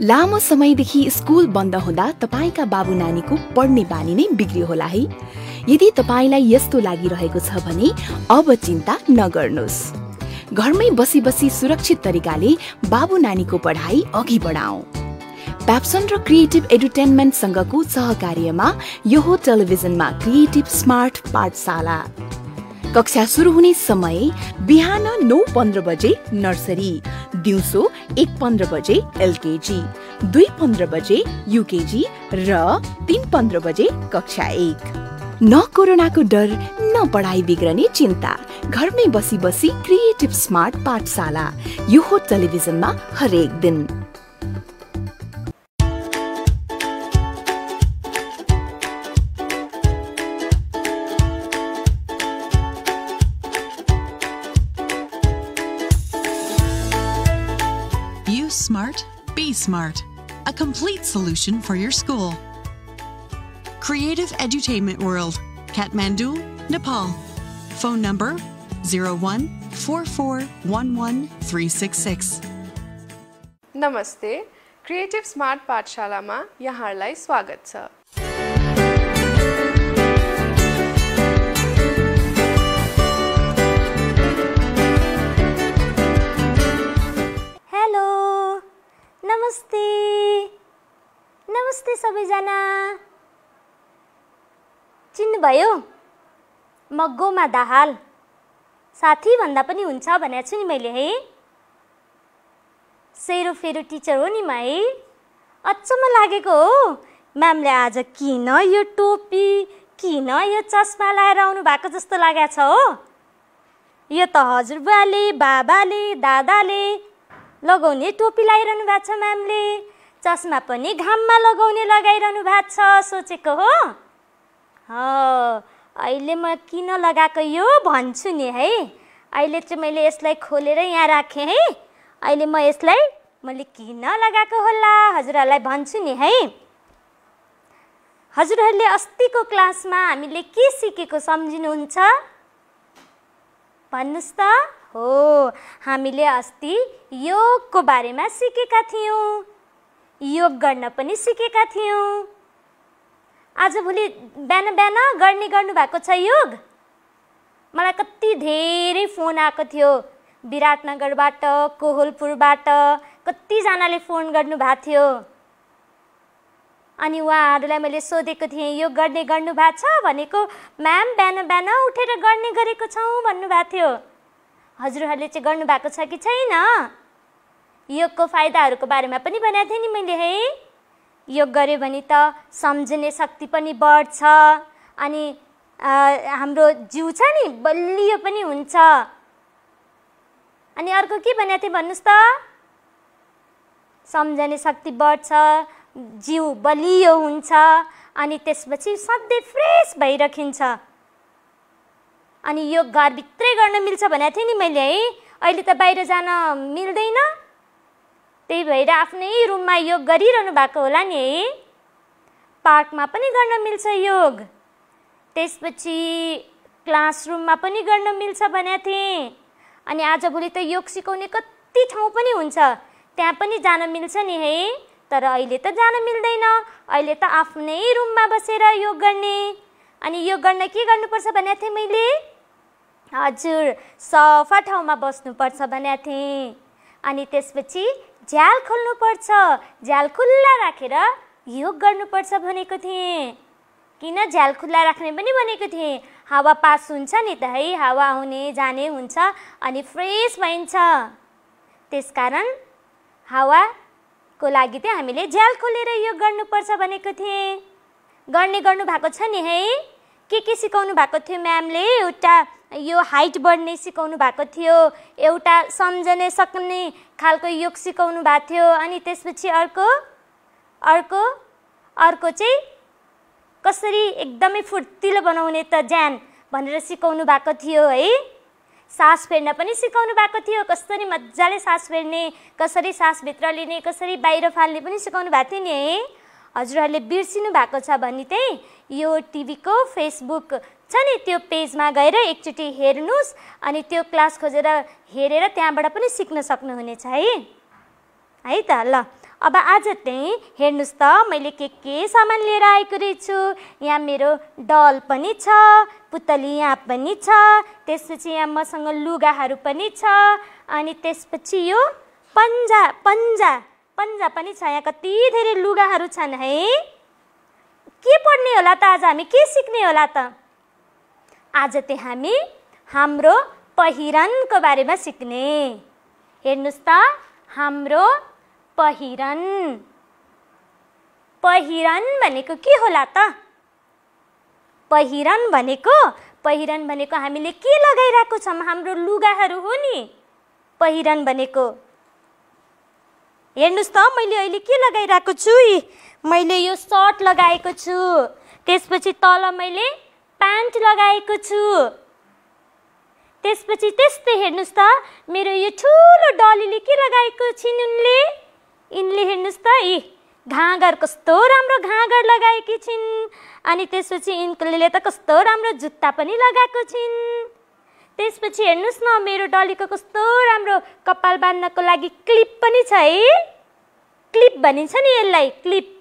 लामो समयदेखि स्कुल बन्द हुँदा तपाईँका बाबु नानीको पढ्ने बानी नै बिग्रियो होला है यदि तपाईँलाई यस्तो लागिरहेको छ भने अब चिन्ता नगर्नुहोस् घरमै बसी बसी सुरक्षित तरिकाले बाबु नानीको पढाइ अघि बढाउँ प्याप्सन र क्रिएटिभ एन्टरटेनमेन्टसँगको सहकार्यमा यो टेलिभिजनमा क्रिएटिभ स्मार्ट पाठशाला कक्षा सुरु हुने समय बिहान नौ पन्ध्र बजे नर्सरी दिउँसो एक पन्ध्र बजे एलकेजी दुई पन्ध्र बजे युकेजी र तिन पन्ध्र बजे कक्षा एक न कोरोनाको डर न पढाइ बिग्रने चिन्ता घरमै बसी बसी क्रिएटिभ स्मार्ट पाठशाला यो हो टेलिभिजनमा हरेक दिन Smart, a complete solution for your school. Creative Edutainment World, Kathmandu, Nepal. Phone number 01 Namaste. Creative Smart पाठशालामा यहाँहरूलाई स्वागत छ नमस्ते नमस्ते सबैजना चिन्नुभयो गोमा दाहाल साथी भन्दा पनि हुन्छ भनेको छु नि मैले है सेरो फेरो टिचर हो नि म है अचम्म लागेको हो म्यामले आज किन यो टोपी किन यो चस्मा लगाएर आउनु भएको जस्तो लागेको छ हो यो त हजुरबाले बाबाले दादाले लगाउने टोपी लगाइरहनु भएको छ म्यामले चस्मा पनि घाममा लगाउने लगाइरहनु भएको छ सोचेको हो अहिले म किन लगाएको यो भन्छु नि है अहिले चाहिँ मैले यसलाई खोलेर यहाँ राखेँ है अहिले म यसलाई मैले किन लगाएको होला हजुरहरूलाई भन्छु नि है हजुरहरूले अस्तिको क्लासमा हामीले के सिकेको सम्झिनुहुन्छ भन्नुहोस् त हो हामीले अस्ति योगको बारेमा सिकेका थियौँ योग गर्न पनि सिकेका थियौँ आजभोलि बिहान बिहान गर्ने गर्नुभएको छ योग मलाई कति धेरै फोन आएको थियो विराटनगरबाट कोहलपुरबाट कतिजनाले फोन गर्नुभएको थियो अनि उहाँहरूलाई मैले सोधेको थिएँ यो गर्ने गर्नुभएको छ भनेको म्याम बिहान बिहान उठेर गर्ने गरेको छौँ भन्नुभएको थियो हजुरहरूले चाहिँ गर्नुभएको छ कि छैन योगको फाइदाहरूको बारेमा पनि भनेको थिएँ नि मैले है योग गऱ्यो भने त सम्झने शक्ति पनि बढ्छ अनि हाम्रो जिउ छ नि बलियो पनि हुन्छ अनि अर्को के भनेको थिएँ भन्नुहोस् त सम्झने शक्ति बढ्छ जिउ बलियो हुन्छ अनि त्यसपछि सधैँ फ्रेस भइरहन्छ अनि यो घरभित्रै गर्न मिल्छ भनेको थिएँ नि मैले है अहिले त बाहिर जान मिल्दैन त्यही भएर आफ्नै रुममा योग गरिरहनु भएको होला नि है पार्कमा पनि गर्न मिल्छ योग त्यसपछि क्लासरुममा पनि गर्न मिल्छ भनेको थिएँ अनि आजभोलि त योग सिकाउने कति ठाउँ पनि हुन्छ त्यहाँ पनि जान मिल्छ नि है तर अहिले त जान मिल्दैन अहिले त आफ्नै रुममा बसेर योग गर्ने अनि योग गर्न के गर्नुपर्छ भनेको थिएँ मैले हजुर सफा ठाउँमा बस्नुपर्छ भनेको थिएँ अनि त्यसपछि झ्याल खोल्नुपर्छ झ्याल खुल्ला राखेर रा, योग गर्नुपर्छ भनेको थिएँ किन झ्याल खुल्ला राख्ने पनि भनेको थिएँ हावा पास हुन्छ नि त है हावा आउने जाने हुन्छ अनि फ्रेस भइन्छ त्यसकारण हावाको लागि चाहिँ हामीले झ्याल खोलेर योग गर्नुपर्छ भनेको थिएँ गर्ने गर्नु भएको छ नि है के के सिकाउनु भएको थियो म्यामले एउटा यो हाइट बढ्ने सिकाउनु भएको थियो एउटा सम्झने सक्ने खालको योग सिकाउनु भएको थियो अनि त्यसपछि अर्को अर्को अर्को चाहिँ कसरी एकदमै फुर्तिलो बनाउने त ज्यान भनेर सिकाउनु भएको थियो है सास फेर्न पनि सिकाउनु भएको थियो कसरी मजाले सास फेर्ने कसरी सासभित्र लिने कसरी बाहिर फाल्ने पनि सिकाउनु भएको थियो नि है हजुरहरूले बिर्सिनु भएको छ भने चाहिँ यो टिभीको फेसबुक छ नि त्यो पेजमा गएर एकचोटि हेर्नुहोस् अनि त्यो क्लास खोजेर हेरेर त्यहाँबाट पनि सिक्न सक्नुहुनेछ है है त ल अब आज चाहिँ हेर्नुहोस् त मैले के के सामान लिएर आएको रहेछु यहाँ मेरो डल पनि छ पुतली यहाँ पनि छ त्यसपछि यहाँ मसँग लुगाहरू पनि छ अनि त्यसपछि यो पन्जा पन्जा पन्जा पनि छ यहाँ कति धेरै लुगाहरू छन् है के पढ्ने होला त आज हामी के सिक्ने होला त आज चाहिँ हामी हाम्रो पहिरनको बारेमा सिक्ने हेर्नुहोस् त हाम्रो पहिरन पहिरन भनेको के होला त पहिरन भनेको पहिरन भनेको हामीले के लगाइरहेको छौँ हाम्रो लुगाहरू हो नि पहिरन भनेको हेर्नुहोस् त मैले अहिले के लगाइरहेको छु मैले यो सर्ट लगाएको छु त्यसपछि तल मैले प्यान्ट लगाएको छु त्यसपछि त्यस्तै हेर्नुहोस् त मेरो यो ठुलो डलीले के लगाएको छिन् उनले यिनले हेर्नुहोस् त यी घाँगर कस्तो राम्रो घाँगर लगाएकी छिन् अनि त्यसपछि यिनले त कस्तो राम्रो जुत्ता पनि लगाएको छिन् त्यसपछि हेर्नुहोस् न मेरो डलीको कस्तो राम्रो कपाल बाँध्नको लागि क्लिप पनि छ है क्लिप भनिन्छ नि यसलाई क्लिप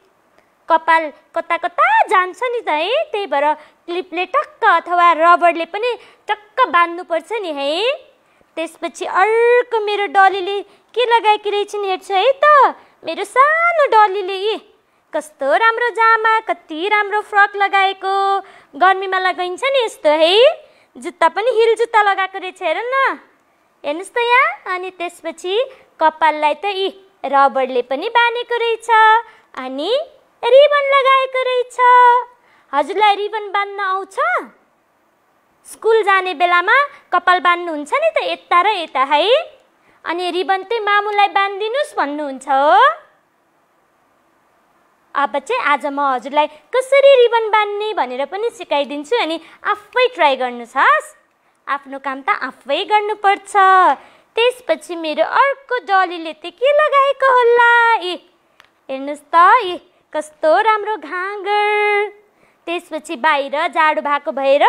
कपाल कता कता जान्छ नि त है त्यही भएर क्लिपले टक्क अथवा रबरले पनि टक्क बाँध्नुपर्छ नि है त्यसपछि अर्को मेरो डलीले के लगाएकी रहेछ नि हेर्छु है त मेरो सानो डलीले यी कस्तो राम्रो जामा कति राम्रो फ्रक लगाएको गर्मीमा लगाइन्छ नि यस्तो है जुत्ता पनि हिल जुत्ता लगाएको रहेछ हेर न हेर्नुहोस् त यहाँ अनि त्यसपछि कपाललाई त यी रबरले पनि बाँधेको रहेछ अनि रिबन लगाएको रहेछ हजुरलाई रिबन बाँध्न आउँछ स्कुल जाने बेलामा कपाल बाँध्नुहुन्छ नि त यता र यता है अनि रिबन चाहिँ मामुलाई बाँधिदिनुहोस् भन्नुहुन्छ हो अब चाहिँ आज म हजुरलाई कसरी रिबन बाँध्ने भनेर पनि सिकाइदिन्छु अनि आफै ट्राई गर्नुहोस् हस् आफ्नो काम त आफै गर्नुपर्छ त्यसपछि मेरो अर्को डलीले त के लगाएको होला ए हेर्नुहोस् त ए कस्तो राम्रो घाँगर त्यसपछि बाहिर जाडो भएको भएर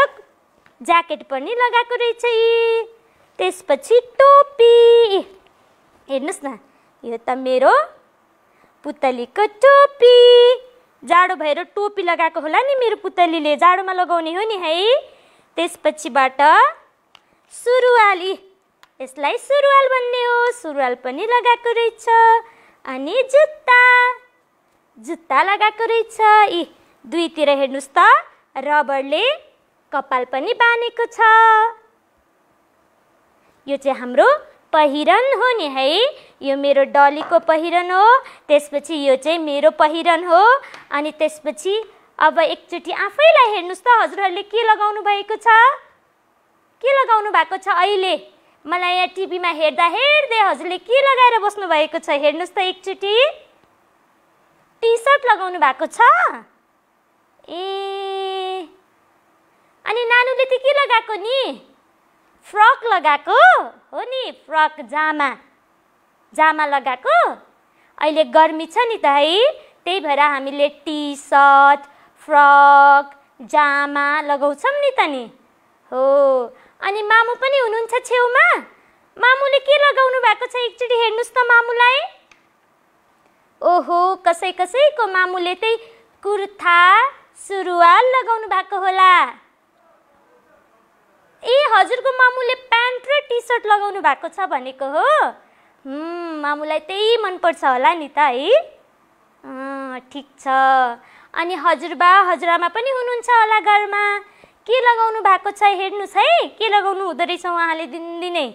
ज्याकेट पनि लगाएको रहेछ त्यसपछि टोपी हेर्नुहोस् न यो त मेरो पुतलीको टोपी जाडो भएर टोपी लगाएको होला नि मेरो पुतलीले जाडोमा लगाउने हो नि है त्यसपछिबाट सुरुवाली यसलाई सुरुवाल भन्ने हो सुरुवाल पनि लगाएको रहेछ अनि जुत्ता जुत्ता लगाएको रहेछ ए दुईतिर हेर्नुहोस् त रबरले कपाल पनि बाँधेको छ यो चाहिँ हाम्रो पहिरन हो नि है यो मेरो डलीको पहिरन हो त्यसपछि यो चाहिँ मेरो पहिरन हो अनि त्यसपछि अब एकचोटि आफैलाई हेर्नुहोस् त हजुरहरूले के लगाउनु भएको छ के लगाउनु भएको छ अहिले मलाई यहाँ टिभीमा हेर्दा हेर्दै हजुरले के लगाएर बस्नु भएको छ हेर्नुहोस् त एकचोटि टी सर्ट लगाउनु भएको छ ए अनि नानुले त के लगाएको नि फ्रक लगाएको हो नि फ्रक जामा जामा लगाएको अहिले गर्मी छ नि त है त्यही भएर हामीले टी सर्ट फ्रक जामा लगाउँछौँ नि त नि हो अनि मामु पनि हुनुहुन्छ छेउमा मामुले के लगाउनु भएको छ एकचोटि हेर्नुहोस् त मामुलाई ओहो कसै कसैको मामुले त्यही कुर्था सुरुवाल लगाउनु भएको होला ए हजुरको मामुले प्यान्ट र टी सर्ट लगाउनु भएको छ भनेको हो मामुलाई त्यही मनपर्छ होला नि त है ठिक छ अनि हजुरबा हजुरआमा पनि हुनुहुन्छ होला घरमा के लगाउनु भएको छ हेर्नुहोस् है के लगाउनु हुँदो रहेछ उहाँले दिनदिनै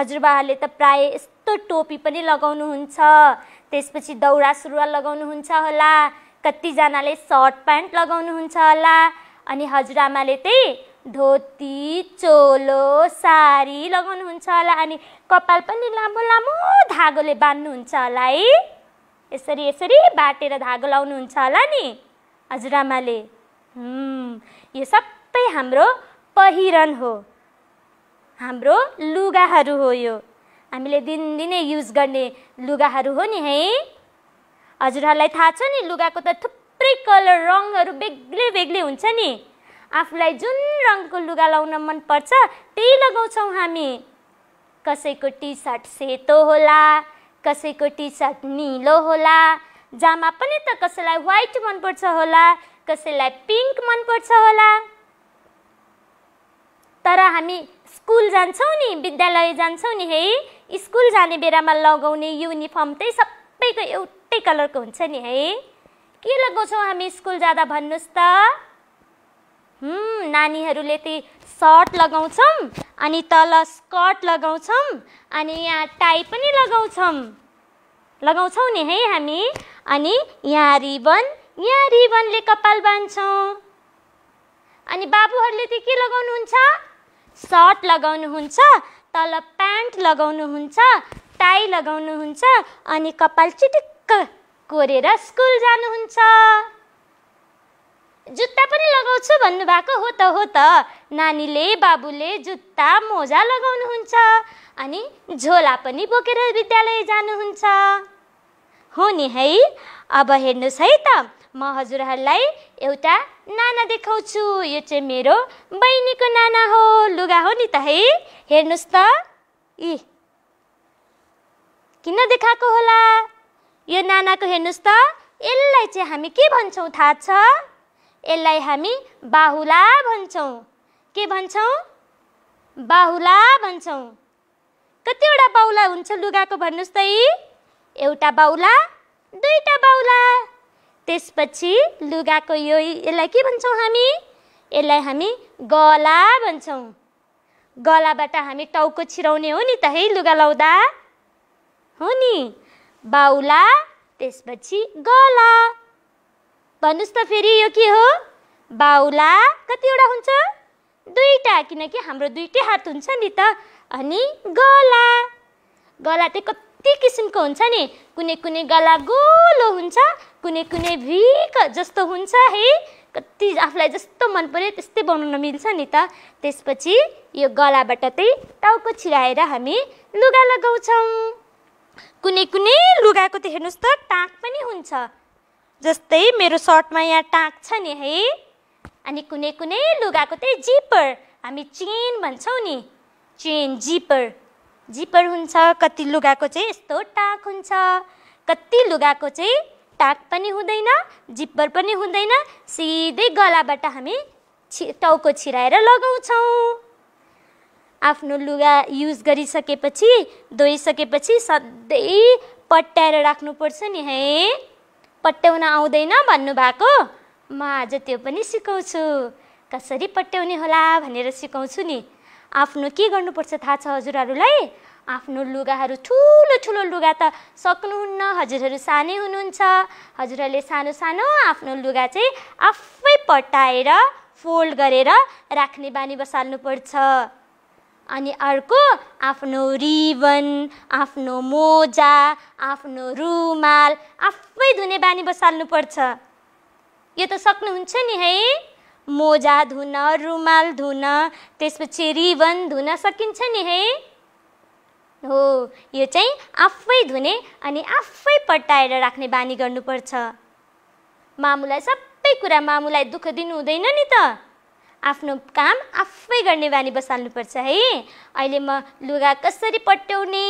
हजुरबाहरूले त प्रायः यस्तो टोपी पनि लगाउनुहुन्छ त्यसपछि दौरा सुरुवाल लगाउनुहुन्छ होला कतिजनाले सर्ट प्यान्ट लगाउनुहुन्छ होला अनि हजुरआमाले त्यही धोती चोलो साडी लगाउनुहुन्छ होला अनि कपाल पनि लामो लामो धागोले बाँध्नुहुन्छ होला है यसरी यसरी बाटेर धागो लाउनुहुन्छ होला नि हजुरआमाले यो सबै हाम्रो पहिरन हो हाम्रो लुगाहरू हो यो हामीले दिनदिनै युज गर्ने लुगाहरू हो नि है हजुरहरूलाई थाहा छ नि लुगाको त थुप्रै कलर रङहरू बेग्लै बेग्लै हुन्छ नि आफूलाई जुन रङको लुगा लाउन मनपर्छ त्यही लगाउँछौँ हामी कसैको टी सर्ट सेतो होला कसैको टी सर्ट निलो होला जामा पनि त कसैलाई व्हाइट मनपर्छ होला कसैलाई पिङ्क मनपर्छ होला तर हामी स्कुल जान्छौँ नि विद्यालय जान्छौँ नि है स्कुल जाने बेलामा लगाउने युनिफर्म चाहिँ सबैको एउटै कलरको हुन्छ नि है के लगाउँछौँ हामी स्कुल जाँदा भन्नुहोस् त नानीहरूले त्यही सर्ट लगाउँछौँ अनि तल स्कर्ट लगाउँछौँ अनि यहाँ टाई पनि लगाउँछौँ लगाउँछौँ नि है हामी अनि यहाँ रिबन यहाँ रिबनले कपाल बाँध्छौँ अनि बाबुहरूले त के लगाउनुहुन्छ सर्ट लगाउनुहुन्छ तल प्यान्ट लगाउनुहुन्छ टाई लगाउनुहुन्छ अनि कपाल चिटिक्क कोरेर स्कुल जानुहुन्छ जुत्ता पनि लगाउँछु भन्नुभएको हो त हो त नानीले बाबुले जुत्ता मोजा लगाउनुहुन्छ अनि झोला पनि बोकेर विद्यालय जानुहुन्छ हो नि है अब हेर्नुहोस् है त म हजुरहरूलाई एउटा नाना देखाउँछु यो चाहिँ मेरो बहिनीको नाना हो लुगा हो नि त है हेर्नुहोस् त इ किन देखाएको होला यो नानाको हेर्नुहोस् त यसलाई चाहिँ हामी के भन्छौँ थाहा छ यसलाई हामी बाहुला भन्छौँ के भन्छौँ बाहुला भन्छौँ कतिवटा बाहुला हुन्छ लुगाको भन्नुहोस् त यी एउटा बाहुला दुईवटा बाहुला त्यसपछि लुगाको यो यसलाई के भन्छौँ हामी यसलाई हामी गला भन्छौँ गलाबाट हामी टाउको छिराउने हो नि त है लुगा लाउँदा हो नि बाउला त्यसपछि गला भन्नुहोस् त फेरि यो के हो बाउला कतिवटा हुन्छ दुईवटा किनकि हाम्रो दुइटै हात हुन्छ नि त अनि गला गला चाहिँ कति किसिमको हुन्छ नि कुनै कुनै गला गोलो हुन्छ कुनै कुनै भिक जस्तो हुन्छ है कति आफूलाई जस्तो मन पऱ्यो त्यस्तै बनाउन मिल्छ नि त त्यसपछि यो गलाबाट चाहिँ टाउको छिराएर हामी लुगा लगाउँछौँ कुनै कुनै लुगाको त हेर्नुहोस् त टाँक पनि हुन्छ जस्तै मेरो सर्टमा यहाँ टाँक छ नि है अनि कुनै कुनै लुगाको चाहिँ जिपर हामी चेन भन्छौँ नि चेन जिपर जिपर हुन्छ कति लुगाको चाहिँ यस्तो टाँक हुन्छ कति लुगाको चाहिँ टाक पनि हुँदैन जिप्पर पनि हुँदैन सिधै गलाबाट हामी छि टाउको छिराएर लगाउँछौँ आफ्नो लुगा युज गरिसकेपछि धोइसकेपछि सधैँ पट्याएर राख्नुपर्छ नि है पट्याउन आउँदैन भन्नुभएको म आज त्यो पनि सिकाउँछु कसरी पट्याउने होला भनेर सिकाउँछु नि आफ्नो के गर्नुपर्छ थाहा छ हजुरहरूलाई आफ्नो लुगाहरू ठुलो ठुलो लुगा त सक्नुहुन्न हजुरहरू सानै हुनुहुन्छ हजुरहरूले सानो सानो आफ्नो लुगा चाहिँ आफै पटाएर फोल्ड गरेर राख्ने बानी बसाल्नुपर्छ अनि अर्को आफ्नो रिबन आफ्नो मोजा आफ्नो रुमाल आफै धुने बानी बसाल्नुपर्छ यो त सक्नुहुन्छ नि है मोजा धुन रुमाल धुन त्यसपछि रिबन धुन सकिन्छ नि है हो यो चाहिँ आफै धुने अनि आफै पट्टाएर राख्ने बानी गर्नुपर्छ मामुलाई सबै कुरा मामुलाई दुःख दिनु हुँदैन नि त आफ्नो काम आफै गर्ने बानी बसाल्नुपर्छ है अहिले म लुगा कसरी पट्याउने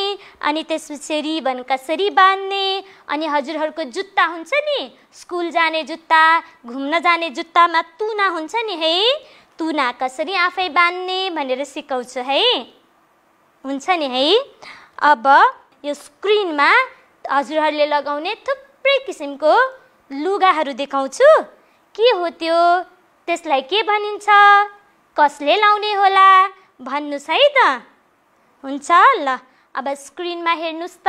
अनि त्यस पछाडि कसरी बाँध्ने अनि हजुरहरूको जुत्ता हुन्छ नि स्कुल जाने जुत्ता घुम्न जाने जुत्तामा तुना हुन्छ नि है तुना कसरी आफै बाँध्ने भनेर सिकाउँछु है हुन्छ नि है अब यो स्क्रिनमा हजुरहरूले लगाउने थुप्रै किसिमको लुगाहरू देखाउँछु के हो त्यो त्यसलाई के भनिन्छ कसले लाउने होला भन्नुहोस् है त हुन्छ ल अब स्क्रिनमा हेर्नुहोस् त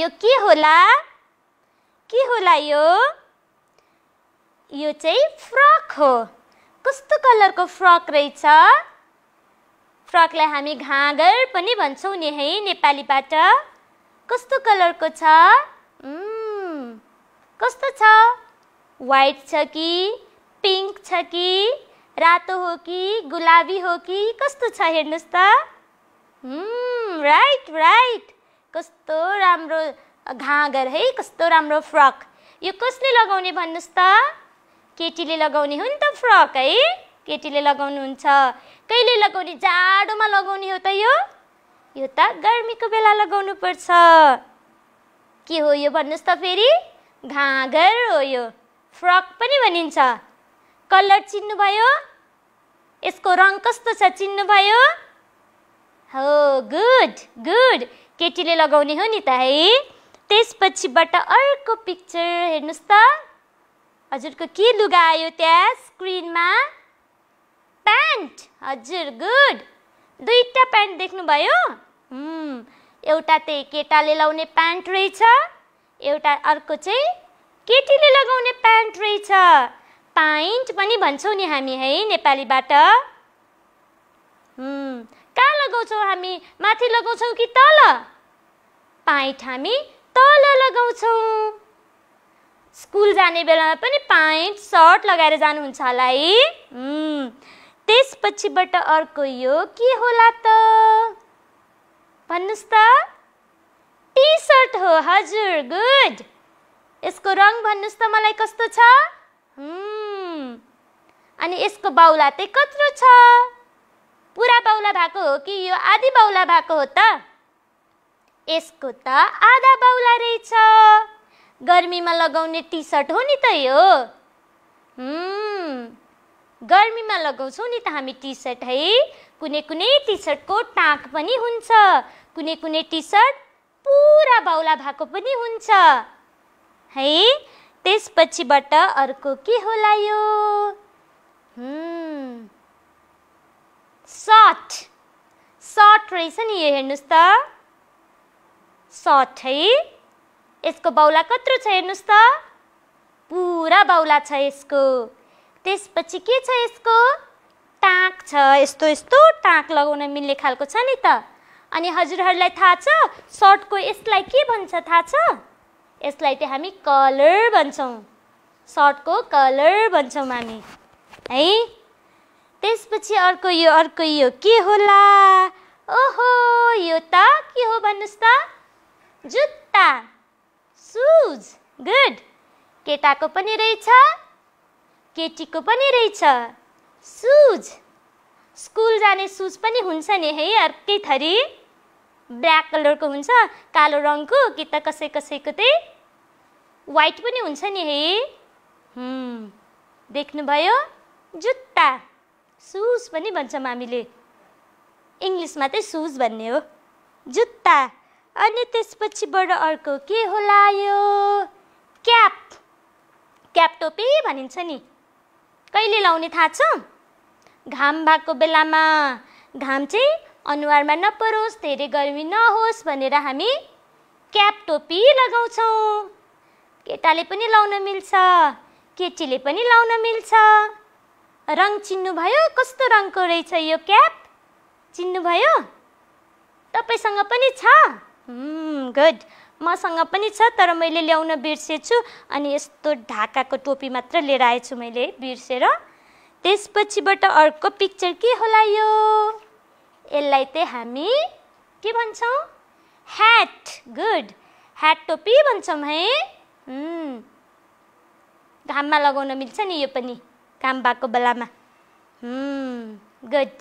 यो के होला के होला यो यो चाहिँ फ्रक हो कस्तो कलरको फ्रक रहेछ फ्रकलाई हामी घाँगर पनि भन्छौँ नि है नेपालीबाट कस्तो कलरको छ कस्तो छ वाइट छ कि पिङ्क छ कि रातो हो कि गुलाबी हो कि कस्तो छ हेर्नुहोस् त राइट राइट कस्तो राम्रो घाँगर है कस्तो राम्रो फ्रक यो कसले लगाउने भन्नुहोस् त केटीले लगाउने हो नि त फ्रक है केटीले लगाउनुहुन्छ कहिले लगाउने जाडोमा लगाउने हो त यो यो त गर्मीको बेला लगाउनु पर्छ के हो यो भन्नुहोस् त फेरि घाँगर हो यो फ्रक पनि भनिन्छ कलर चिन्नुभयो यसको रङ कस्तो छ चिन्नुभयो हो गुड गुड केटीले लगाउने हो नि त है त्यसपछिबाट अर्को पिक्चर हेर्नुहोस् त हजुरको के लुगा आयो त्यहाँ स्क्रिनमा प्यान्ट हजुर गुड दुईवटा प्यान्ट देख्नुभयो एउटा चाहिँ केटाले लाउने प्यान्ट रहेछ एउटा अर्को चाहिँ केटीले लगाउने प्यान्ट रहेछ प्यान्ट पनि भन्छौँ नि हामी है नेपालीबाट कहाँ लगाउँछौँ हामी माथि लगाउँछौँ कि तल पाइन्ट हामी तल लगाउँछौँ स्कुल जाने बेलामा पनि पाइन्ट सर्ट लगाएर जानुहुन्छ होला है त्यसपछिबाट अर्को यो के होला त भन्नुहोस् त टी सर्ट हो हजुर गुड यसको रङ भन्नुहोस् त मलाई कस्तो छ अनि यसको बाउला चाहिँ कत्रो छ पुरा बाउला भएको हो कि यो आधी बाउला भएको हो त यसको त आधा बाउला रहेछ गर्मीमा लगाउने टी सर्ट हो नि त यो गर्मीमा लगाउँछौँ नि त हामी टी सर्ट है कुनै कुनै टी सर्टको टाँक पनि हुन्छ कुनै कुनै टी सर्ट पुरा बाउला भएको पनि हुन्छ है त्यसपछिबाट अर्को के होला यो सर्ट सर्ट रहेछ नि यो हेर्नुहोस् त सर्ट है यसको बाउला कत्रो छ हेर्नुहोस् त पुरा बाउला छ यसको त्यसपछि के छ यसको टाँक छ यस्तो यस्तो टाँक लगाउन मिल्ने खालको छ नि त अनि हजुरहरूलाई थाहा छ सर्टको यसलाई के भन्छ थाहा छ यसलाई चाहिँ हामी कलर भन्छौँ सर्टको कलर भन्छौँ हामी है त्यसपछि अर्को यो अर्को यो के होला ओहो यो त के हो भन्नुहोस् त जुत्ता सुज गुड केटाको पनि रहेछ केटीको पनि रहेछ सुज स्कुल जाने सुज पनि हुन्छ नि है अर्कै थरी ब्ल्याक कलरको हुन्छ कालो रङको कि त कसै कसैको त्यही वाइट पनि हुन्छ नि है देख्नुभयो जुत्ता सुज पनि भन्छौँ हामीले इङ्ग्लिसमा चाहिँ सुज भन्ने हो जुत्ता अनि त्यसपछिबाट अर्को के होला यो क्याप क्याप टोपी भनिन्छ नि कहिले लाउने थाहा छ घाम भएको बेलामा घाम चाहिँ अनुहारमा नपरोस् धेरै गर्मी नहोस् भनेर हामी क्याप टोपी लगाउँछौँ केटाले पनि लाउन मिल्छ केटीले पनि लाउन मिल्छ रङ चिन्नुभयो कस्तो रङको रहेछ यो क्याप चिन्नुभयो तपाईँसँग पनि छ गुड मसँग पनि छ तर मैले ल्याउन बिर्सेछु अनि यस्तो ढाकाको टोपी मात्र लिएर आएछु मैले बिर्सेर त्यसपछिबाट अर्को पिक्चर के होला यो यसलाई चाहिँ हामी के भन्छौँ ह्याट गुड ह्याट टोपी भन्छौँ है घाममा लगाउन मिल्छ नि यो पनि काम भएको बेलामा गुड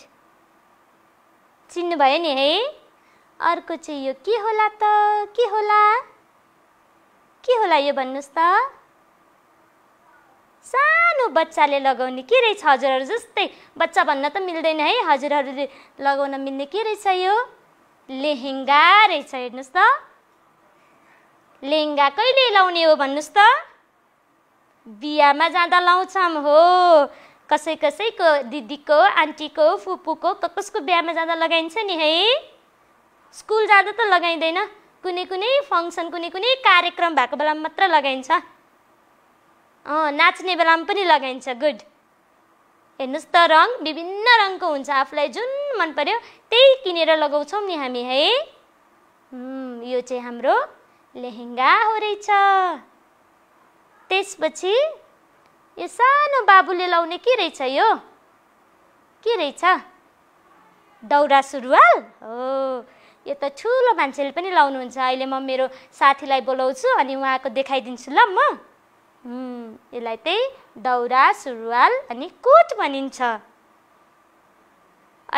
चिन्नुभयो नि है अर्को चाहिँ यो के होला त के होला के होला यो भन्नुहोस् त सानो बच्चाले लगाउने के रहेछ हजुरहरू जस्तै बच्चा भन्न त मिल्दैन है हजुरहरूले लगाउन मिल्ने के रहेछ यो लेहेङ्गा रहेछ हेर्नुहोस् त लेहेङ्गा कहिले लाउने हो भन्नुहोस् त बिहामा जाँदा लाउँछौँ हो कसै कसैको दिदीको आन्टीको फुपूको कसको बिहामा जाँदा लगाइन्छ नि है स्कुल जाँदा त लगाइँदैन कुनै कुनै फङ्सन कुनै कुनै कार्यक्रम भएको बेलामा मात्र लगाइन्छ अँ नाच्ने बेलामा पनि लगाइन्छ गुड हेर्नुहोस् त रङ विभिन्न रङको हुन्छ आफूलाई जुन मन पर्यो त्यही किनेर लगाउँछौँ नि हामी है यो चाहिँ हाम्रो लेहेङ्गा हो रहेछ त्यसपछि यो सानो बाबुले लाउने के रहेछ यो के रहेछ दौरा सुरुवाल हो यो त ठुलो मान्छेले पनि लाउनुहुन्छ अहिले म मेरो साथीलाई बोलाउँछु अनि उहाँको देखाइदिन्छु ल म यसलाई त्यही दौरा सुरुवाल अनि कोट भनिन्छ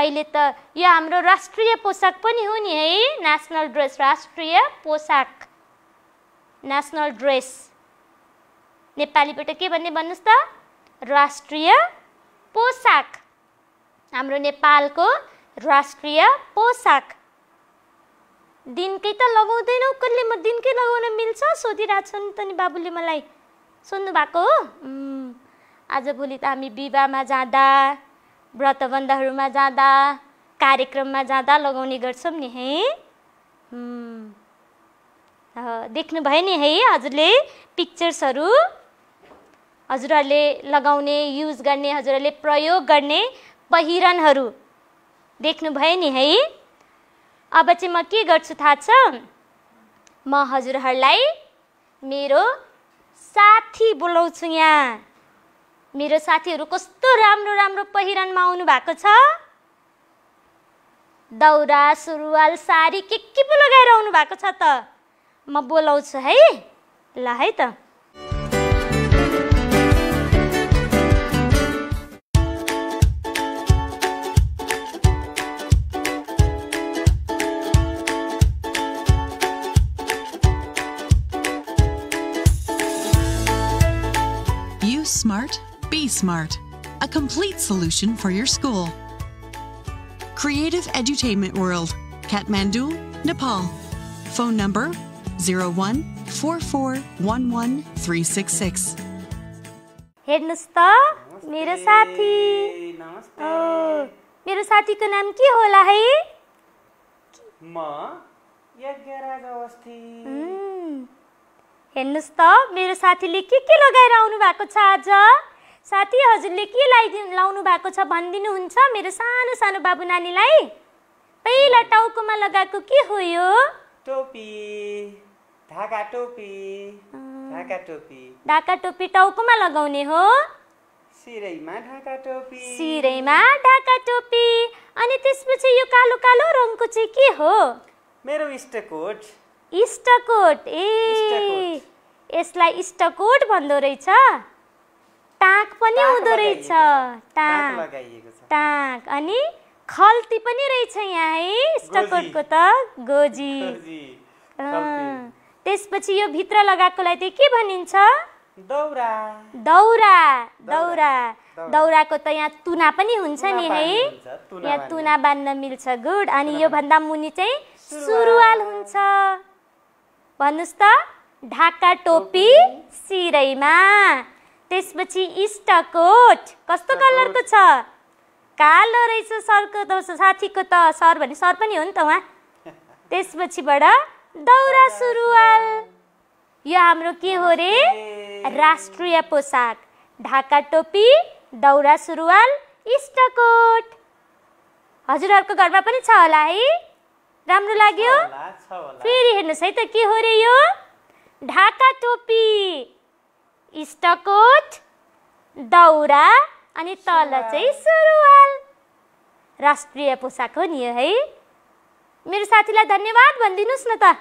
अहिले त यो हाम्रो राष्ट्रिय पोसाक पनि हो नि है नेसनल ड्रेस राष्ट्रिय पोसाक नेसनल ड्रेस नेपालीबाट के भन्ने भन्नुहोस् त राष्ट्रिय पोसाक हाम्रो नेपालको राष्ट्रिय पोसाक दिनकै त लगाउँदैनौ कसले म दिनकै लगाउन मिल्छ सोधिरहेको नि त नि बाबुले मलाई सुन्नु भएको हो आजभोलि त हामी विवाहमा जाँदा व्रतबन्धहरूमा जाँदा कार्यक्रममा जाँदा लगाउने गर्छौँ नि है देख्नुभयो नि है हजुरले पिक्चर्सहरू हजुरहरूले लगाउने युज गर्ने हजुरहरूले प्रयोग गर्ने पहिरनहरू देख्नुभयो नि है अब चाहिँ म के गर्छु थाहा छ म हजुरहरूलाई मेरो साथी बोलाउँछु यहाँ मेरो साथीहरू कस्तो राम्रो राम्रो पहिरनमा आउनु भएको छ दौरा सुरुवाल साडी के के पो लगाएर आउनु भएको छ त म बोलाउँछु है ल है त Smart, Be Smart, a complete solution for your school. Creative Edutainment World, Kathmandu, Nepal. Phone number 01 हेर्नुहोस् त मेरो साथी ओ oh, मेरो साथीको नाम के होला है म यज्ञराज अवस्थी hmm. हेर्नुहोस् त मेरो साथीले के के लगाएर आउनु भएको छ आज साथी हजुरले के लगाइदिनु लाउनु भएको छ भनिदिनुहुन्छ मेरो सानो सानो बाबु नानीलाई पहिला टाउकोमा लगाएको के हो यो टोपी ढाका टोपी ढाका टोपी ढाका टोपी टाउकोमा लगाउने हो सिरैमा ढाका टोपी सिरैमा ढाका टोपी अनि त्यसपछि यो कालो कालो रङको चाहिँ के हो मेरो इष्टकोट इष्टकोट ए यसलाई इष्टकोट भन्दो रहेछ टाक पनि हुँदो रहेछ टाक टाक अनि खल्ती पनि रहेछ यहाँ है इष्टकोटको त गोजी त्यसपछि यो भित्र लगाएकोलाई चाहिँ के भनिन्छ दौरा दौरा दौरा दौराको त यहाँ तुना पनि हुन्छ नि है यहाँ तुना बान्न मिल्छ गुड अनि योभन्दा मुनि चाहिँ सुरुवाल हुन्छ भन्नुहोस् त ढाका टोपी सिरैमा त्यसपछि इष्टकोट कस्तो कलरको छ कालो रहेछ सरको त साथीको त सर भने सर पनि हो नि त उहाँ त्यसपछिबाट दौरा सुरुवाल यो हाम्रो के हो रे राष्ट्रिय पोसाक ढाका टोपी दौरा सुरुवाल इष्टकोट हजुरहरूको घरमा पनि छ होला है राम्रो लाग्यो फेरि हेर्नुहोस् है त के हो रे यो ढाका टोपी इष्टकोट दौरा अनि तल चाहिँ सुरुवाल राष्ट्रिय पोसाक हो नि है मेरो साथीलाई धन्यवाद भनिदिनुहोस् न त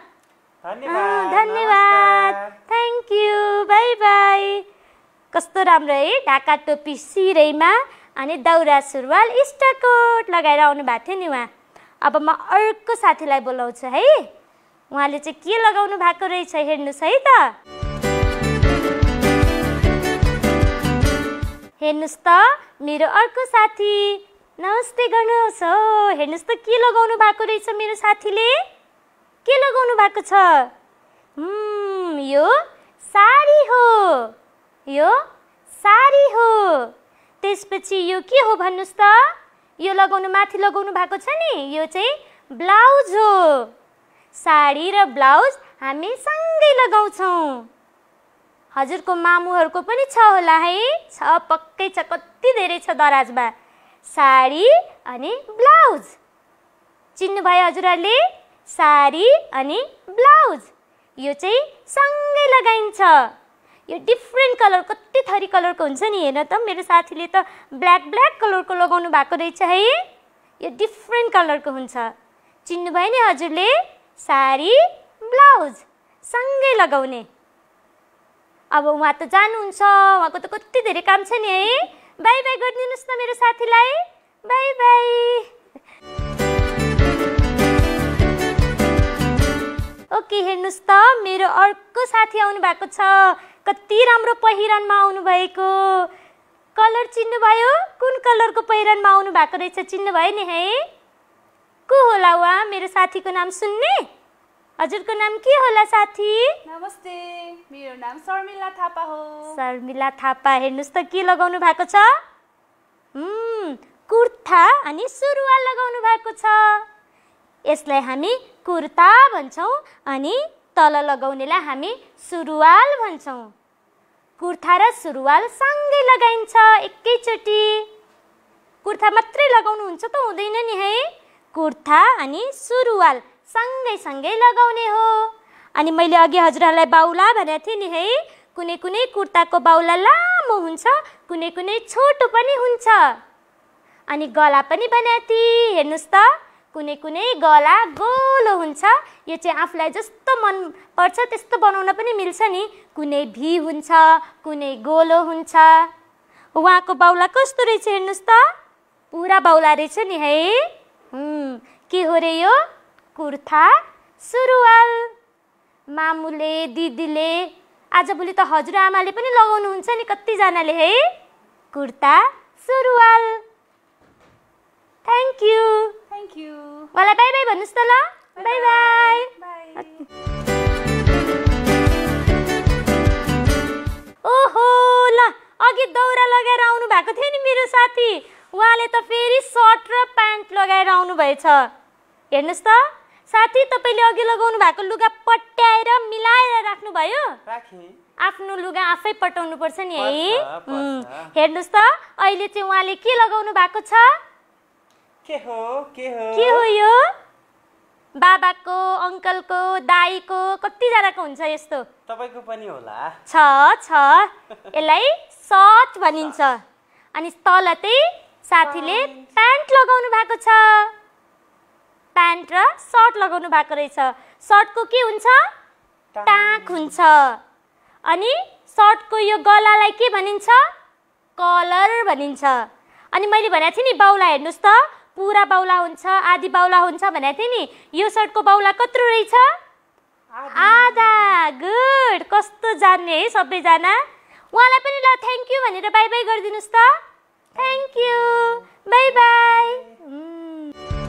धन्यवाद थ्याङ्क यू बाई बाई कस्तो राम्रो है ढाका टोपी सिरैमा अनि दौरा सुरुवाल इष्टकोट लगाएर आउनु भएको थियो नि उहाँ अब म अर्को साथीलाई बोलाउँछु है उहाँले चाहिँ के लगाउनु भएको रहेछ हेर्नुहोस् है त हेर्नुहोस् त मेरो अर्को साथी नमस्ते गर्नुहोस् हो हेर्नुहोस् त के लगाउनु भएको रहेछ मेरो साथीले के लगाउनु भएको छ यो साडी हो यो साडी हो त्यसपछि यो के हो भन्नुहोस् त यो लगाउनु माथि लगाउनु भएको छ नि यो चाहिँ ब्लाउज हो साडी र ब्लाउज हामी सँगै लगाउँछौँ हजुरको मामुहरूको पनि छ होला है छ पक्कै छ कति धेरै छ दराजमा साडी अनि ब्लाउज चिन्नुभयो हजुरहरूले साडी अनि ब्लाउज यो चाहिँ सँगै लगाइन्छ यो डिफ्रेन्ट कलर कति थरी कलरको हुन्छ नि हेर त मेरो साथीले त ब्ल्याक ब्ल्याक कलरको लगाउनु भएको रहेछ है यो डिफ्रेन्ट कलरको हुन्छ चिन्नुभयो नि हजुरले साडी ब्लाउज सँगै लगाउने अब उहाँ त जानुहुन्छ उहाँको त कति धेरै काम छ नि है बाई बाई गरिदिनुहोस् न मेरो साथीलाई बाई बाई ओके हेर्नुहोस् त मेरो अर्को साथी आउनु भएको छ कति राम्रो पहिरनमा आउनुभएको कलर चिन्नुभयो कुन कलरको पहिरनमा आउनु भएको रहेछ चिन्नुभयो नि है को होला वा मेरो साथीको नाम सुन्ने हजुरको नाम के होला साथी नमस्ते मेरो नाम शर्मिला थापा हो शर्मिला थापा हेर्नुहोस् त के लगाउनु भएको छ कुर्ता अनि सुरुवाल लगाउनु भएको छ यसलाई हामी कुर्ता भन्छौँ अनि तल लगाउनेलाई हामी सुरुवाल भन्छौँ कुर्ता र सुरुवाल सँगै लगाइन्छ एकैचोटि कुर्ता मात्रै लगाउनुहुन्छ त हुँदैन नि है कुर्ता अनि सुरुवाल सँगै सँगै लगाउने हो अनि मैले अघि हजुरहरूलाई बाहुला भनेको थिएँ नि है कुनै कुनै कुर्ताको बाहुला लामो हुन्छ कुनै कुनै छोटो पनि हुन्छ अनि गला पनि बनाएको थिएँ हेर्नुहोस् त कुनै कुनै गला गोलो हुन्छ यो चाहिँ आफूलाई जस्तो मन पर्छ त्यस्तो बनाउन पनि मिल्छ नि कुनै भी हुन्छ कुनै गोलो हुन्छ उहाँको बाउला कस्तो रहेछ हेर्नुहोस् त पुरा बाउला रहेछ नि है के हो रे यो कुर्था सुरुवाल मामुले दिदीले आजभोलि त हजुरआमाले पनि लगाउनुहुन्छ नि कतिजनाले है कुर्ता सुरुवाल थ्याङ्क यू थ्याङ्क यू मलाई बाई बाई भन्नुहोस् त ल बाई बाई ओहो ल अघि दौरा लगाएर आउनु भएको थियो नि मेरो साथी उहाँले त फेरि सर्ट र प्यान्ट लगाएर आउनुभएछ हेर्नुहोस् त साथी तपाईँले अघि लगाउनु भएको लुगा पट्याएर मिलाएर राख्नुभयो आफ्नो लुगा आफै पटाउनु पर्छ नि है हेर्नुहोस् त अहिले चाहिँ उहाँले के लगाउनु भएको छ के हो के हो के हो यो बाबाको अङ्कलको दाईको कतिजनाको हुन्छ यस्तो तपाईँको पनि होला छ छ यसलाई सर्ट भनिन्छ अनि तल चाहिँ साथीले प्यान्ट लगाउनु भएको छ प्यान्ट र सर्ट लगाउनु भएको रहेछ सर्टको के हुन्छ टाँक हुन्छ अनि सर्टको यो गलालाई के भनिन्छ कलर भनिन्छ अनि मैले भनेको थिएँ नि बाउलाई हेर्नुहोस् त पुरा बाउला हुन्छ आधी बाउला हुन्छ भनेको थिएँ नि यो सर्टको बाउला कत्रो रहेछ आधा गुड कस्तो जान्ने है सबैजना उहाँलाई पनि ल थ्याङ्क यू भनेर बाई बाई गरिदिनुहोस् त थ्याङ्क यू बाई बाई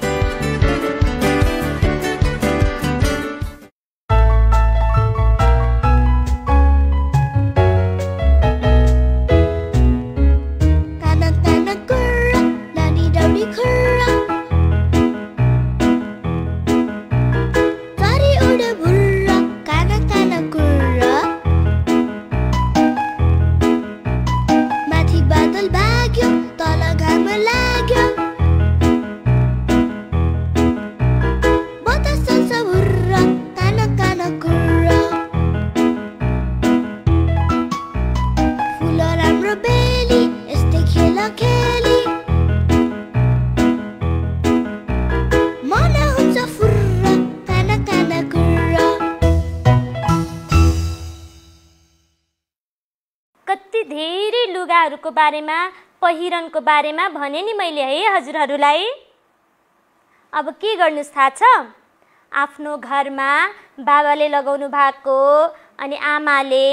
को बारेमा पहिरनको बारेमा भने नि मैले है हजुरहरूलाई अब के गर्नुहोस् थाहा छ आफ्नो घरमा बाबाले लगाउनु भएको अनि आमाले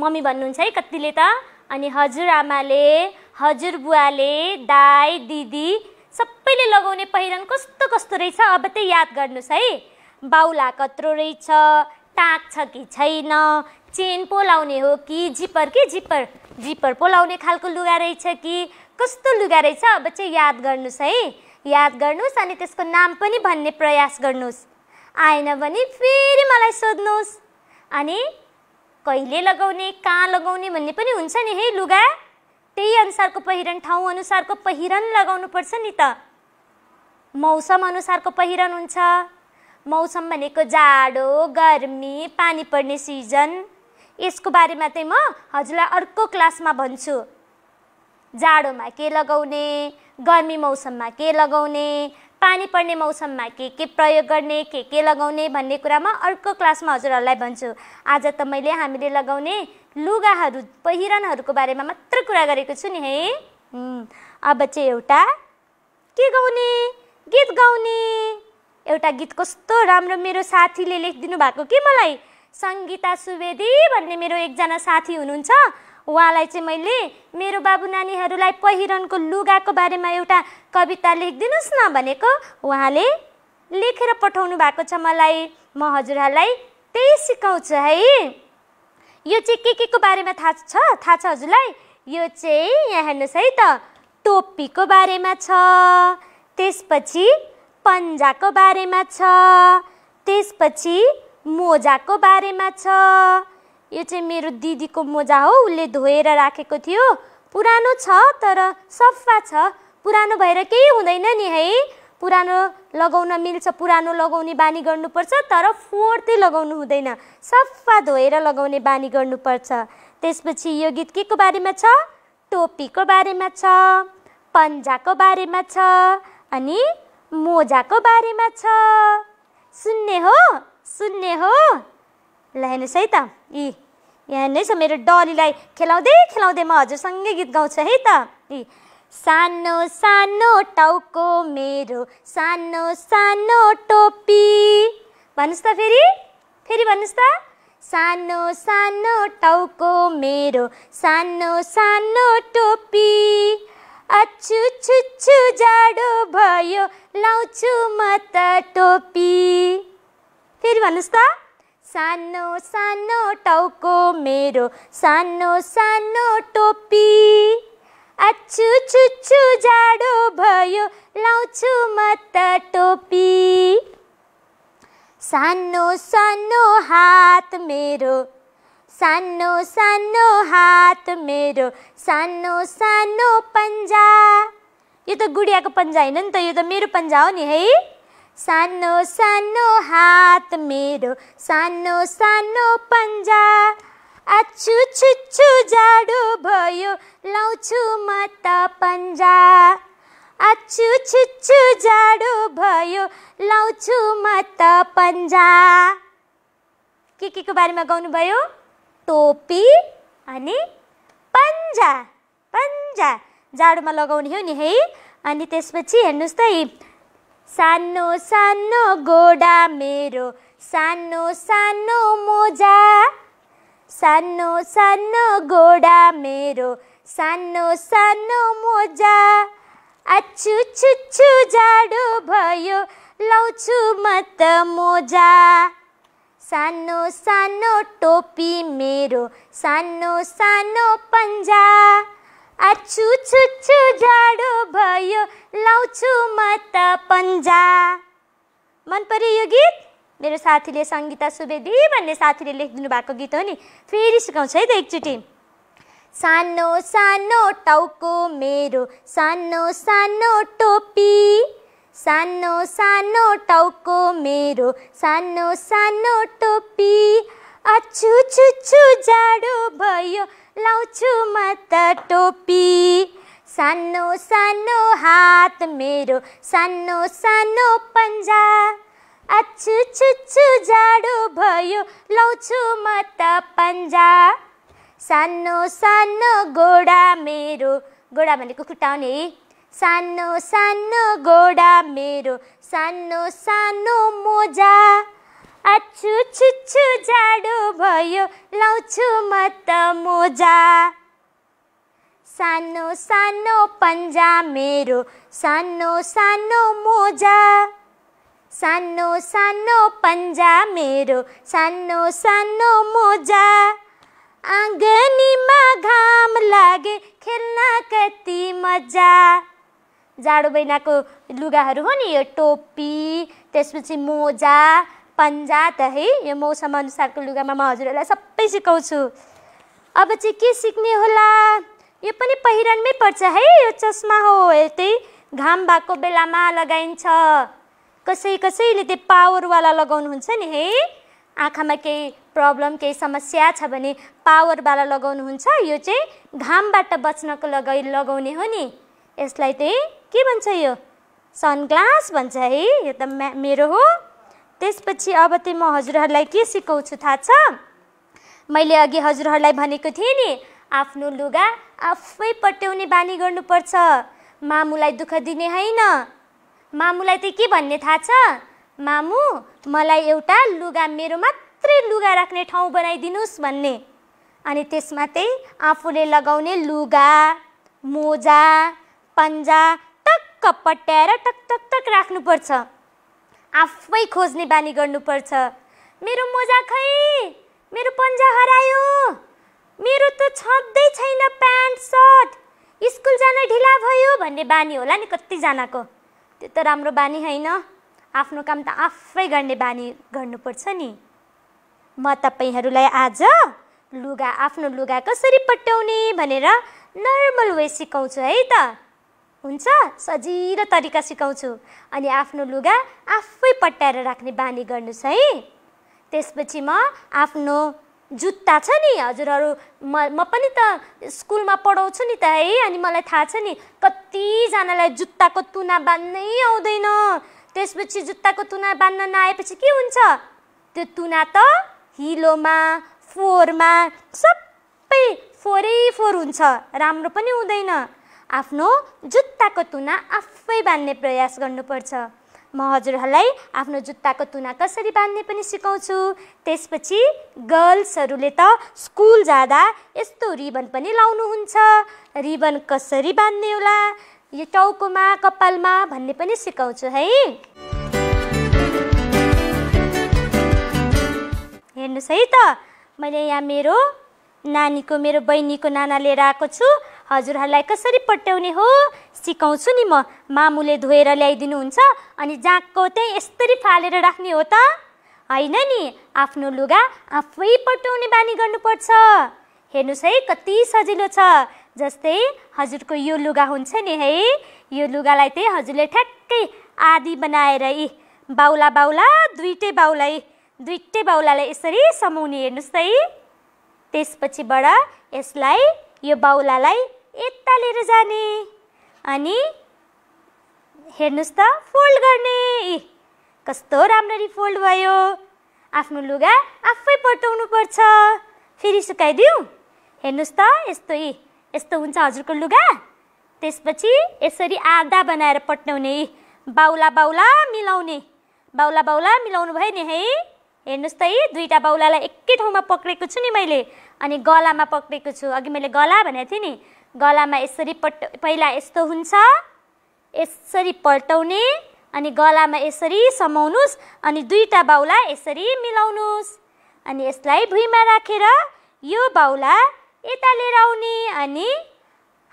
मम्मी भन्नुहुन्छ है कतिले त अनि हजुरआमाले हजुरबुवाले दाई दिदी सबैले लगाउने पहिरन कस्तो कस्तो रहेछ अब त याद गर्नुहोस् है बाउला कत्रो रहेछ टाक छ कि छैन चेन पो लाउने हो कि जिपर कि जिपर जिपर पो लाउने खालको लुगा रहेछ कि कस्तो लुगा रहेछ अब चाहिँ याद गर्नुहोस् है याद गर्नुहोस् अनि त्यसको नाम पनि भन्ने प्रयास गर्नुहोस् आएन भने फेरि मलाई सोध्नुहोस् अनि कहिले लगाउने कहाँ लगाउने भन्ने पनि हुन्छ नि है लुगा त्यही अनुसारको पहिरन ठाउँ अनुसारको पहिरन लगाउनु पर्छ नि त मौसम अनुसारको पहिरन हुन्छ मौसम भनेको जाडो गर्मी पानी पर्ने सिजन यसको बारेमा चाहिँ म हजुरलाई अर्को क्लासमा भन्छु जाडोमा के लगाउने गर्मी मौसममा के लगाउने पानी पर्ने मौसममा के के प्रयोग गर्ने के के लगाउने भन्ने कुरामा अर्को क्लासमा हजुरहरूलाई भन्छु आज त मैले हामीले लगाउने लुगाहरू पहिरनहरूको बारेमा मात्र कुरा गरेको छु नि है अब चाहिँ एउटा के गाउने गीत गाउने एउटा गीत कस्तो राम्रो मेरो साथीले लेखिदिनु भएको कि मलाई सङ्गीता सुवेदी भन्ने मेरो एकजना साथी हुनुहुन्छ उहाँलाई चाहिँ मैले मेरो बाबु नानीहरूलाई पहिरनको लुगाको बारेमा एउटा कविता लेखिदिनुहोस् न भनेको उहाँले लेखेर पठाउनु भएको छ मलाई म हजुरहरूलाई त्यही सिकाउँछु है यो चाहिँ के के को बारेमा थाहा छ थाहा छ हजुरलाई यो चाहिँ यहाँ हेर्नुहोस् है त टोपीको बारेमा छ त्यसपछि पन्जाको बारेमा छ त्यसपछि मोजाको बारेमा छ यो चाहिँ मेरो दिदीको मोजा हो उसले धोएर राखेको थियो पुरानो छ तर सफा छ पुरानो भएर केही हुँदैन नि है पुरानो लगाउन मिल्छ पुरानो लगाउने बानी गर्नुपर्छ तर फोहोर लगाउनु हुँदैन सफा धोएर लगाउने बानी गर्नुपर्छ त्यसपछि यो गीत के को बारेमा छ टोपीको बारेमा छ पन्जाको बारेमा छ अनि मोजाको बारेमा छ सुन्ने हो सुन्ने हो ल हेर्नुहोस् है त ए यहाँ हेर्नुहोस् मेरो डलीलाई खेलाउँदै खेलाउँदै म हजुरसँगै गीत गाउँछु है त इ सानो सानो टाउको मेरो सानो सानो टोपी भन्नुहोस् त फेरि फेरि भन्नुहोस् त सानो सानो टाउको मेरो सानो सानो टोपी अछु छु छु जाडो भयो लाउँछु म त टोपी फेरि भन्नुहोस् त सानो सानो टाउको मेरो सानो सानो टोपी छु छु जाडो भयो लाउँछु म त टोपी सानो सानो हात मेरो सानो सानो हात मेरो सानो सानो पन्जा यो त गुडियाको पन्जा होइन नि त यो त मेरो पन्जा हो नि है सानो सानो हात मेरो सानो सानो पन्जा अच्छु छुच्छु जाडो भयो लाउँछु म त पन्जा आछु छुच्छु जाडो भयो लाउँछु म त पन्जा के के को बारेमा गाउनुभयो टोपी अनि पन्जा पन्जा जाडोमा लगाउने हो नि है अनि त्यसपछि हेर्नुहोस् त सानो सानो गोडा मेरो सानो सानो मोजा सानो सानो गोडा मेरो सानो सानो मोजा अछु छु छु जाडो भयो लाउँछु म त मोजा सानो सानो टोपी मेरो सानो सानो पन्जा छु छुच्छु जाडो भयो लाउँछु म त पन्जा मन पऱ्यो यो गीत मेरो साथीले सङ्गीता सुवेदी भन्ने साथीले लेखिदिनु भएको गीत हो नि फेरि सिकाउँछु है त एकचोटि सानो सानो टाउको मेरो सानो सानो टोपी सानो सानो टाउको मेरो सानो सानो टोपी आछु छु छु जाडो भयो लाउँछु म त टोपी सानो सानो हात मेरो सानो सानो पन्जा अछु छु छु जाडो भयो लाउँछु म त पन्जा सानो सानो गोडा मेरो गोडा भनेको खुट्टा नि सानो सानो गोडा मेरो सानो सानो मोजा आछु छुच्छु जाडो भयो लाउँछु म त मोजा सानो सानो पन्जा मेरो सानो सानो मोजा सानो सानो पन्जा मेरो सानो सानो मोजा आँगनीमा घाम लागे खेल्न कति मजा जाडो महिनाको लुगाहरू हो नि यो टोपी त्यसपछि मोजा पन्जात है यो मौसम अनुसारको लुगामा म हजुरहरूलाई सबै सिकाउँछु अब चाहिँ के सिक्ने होला यो पनि पहिरनमै पर्छ है यो चस्मा हो त्यही घाम भएको बेलामा लगाइन्छ कसै कसैले त्यो पावरवाला लगाउनुहुन्छ नि है आँखामा केही प्रब्लम केही समस्या छ भने पावरवाला लगाउनुहुन्छ यो चाहिँ घामबाट बच्नको लगाइ लगाउने हो नि यसलाई चाहिँ के भन्छ यो सनग्लास भन्छ है यो त मेरो हो त्यसपछि अब त्यही म हजुरहरूलाई के सिकाउँछु थाहा छ मैले अघि हजुरहरूलाई भनेको थिएँ नि आफ्नो लुगा आफै पट्याउने बानी गर्नुपर्छ मामुलाई दुःख दिने होइन मामुलाई चाहिँ के भन्ने थाहा छ मामु मलाई एउटा लुगा मेरो मात्रै लुगा राख्ने ठाउँ बनाइदिनुहोस् भन्ने अनि त्यसमा चाहिँ आफूले लगाउने लुगा मोजा पन्जा टक्क पट्याएर टक टक टक राख्नुपर्छ आफै खोज्ने बानी गर्नुपर्छ मेरो मोजा खै मेरो पन्जा हरायो मेरो त छँदै छैन प्यान्ट सर्ट स्कुल जान ढिला भयो भन्ने बानी होला नि कतिजनाको त्यो त राम्रो बानी होइन आफ्नो काम त आफै गर्ने बानी गर्नुपर्छ नि म तपाईँहरूलाई आज लुगा आफ्नो लुगा कसरी पट्याउने भनेर नर्मल वे सिकाउँछु है त हुन्छ सजिलो तरिका सिकाउँछु अनि आफ्नो लुगा आफै पट्याएर राख्ने बानी गर्नुहोस् है त्यसपछि म आफ्नो जुत्ता छ नि हजुरहरू म म पनि त स्कुलमा पढाउँछु नि त है अनि मलाई थाहा छ नि कतिजनालाई जुत्ताको तुना बाँध्नै आउँदैन त्यसपछि जुत्ताको तुना बाँध्न नआएपछि के हुन्छ त्यो तुना त हिलोमा फोहोरमा सबै फोहोरै फोहोर हुन्छ राम्रो पनि हुँदैन आफ्नो जुत्ताको तुना आफै बाँध्ने प्रयास गर्नुपर्छ म हजुरहरूलाई आफ्नो जुत्ताको तुना कसरी बाँध्ने पनि सिकाउँछु त्यसपछि गर्ल्सहरूले त स्कुल जाँदा यस्तो रिबन पनि लाउनुहुन्छ रिबन कसरी बाँध्ने होला यो टाउकोमा कपालमा भन्ने पनि सिकाउँछु है हेर्नुहोस् है त मैले यहाँ मेरो नानीको मेरो बहिनीको नाना लिएर आएको छु हजुरहरूलाई कसरी पट्याउने हो सिकाउँछु नि म मामुले धोएर ल्याइदिनु हुन्छ अनि जाँकको चाहिँ यसरी फालेर राख्ने हो त होइन नि आफ्नो लुगा आफै पट्याउने बानी गर्नुपर्छ हेर्नुहोस् है कति सजिलो छ जस्तै हजुरको यो लुगा हुन्छ नि है यो लुगालाई चाहिँ हजुरले ठ्याक्कै आदि बनाएर यी बाहुला बाउला दुइटै बाउला यी दुइटै बाउलालाई यसरी समाउने हेर्नुहोस् है त्यसपछिबाट यसलाई यो बाउलालाई यता लिएर जाने अनि हेर्नुहोस् त फोल्ड गर्ने कस्तो राम्ररी फोल्ड भयो आफ्नो लुगा आफै पटाउनु पर्छ फेरि सुकाइदिउँ हेर्नुहोस् त यस्तो यी यस्तो हुन्छ हजुरको लुगा त्यसपछि यसरी आधा बनाएर पट्याउने बाउला बाउला मिलाउने बाउला बाउला मिलाउनु भयो नि है हेर्नुहोस् त यी दुईवटा बाउलालाई एकै ठाउँमा पक्रेको छु नि मैले अनि गलामा पक्रेको छु अघि मैले गला भनेको थिएँ नि गलामा यसरी पट पहिला यस्तो हुन्छ यसरी पल्टाउने अनि गलामा यसरी समाउनुहोस् अनि दुईवटा बाउला यसरी मिलाउनुहोस् अनि यसलाई भुइँमा राखेर रा, यो बाउला यता लिएर आउने अनि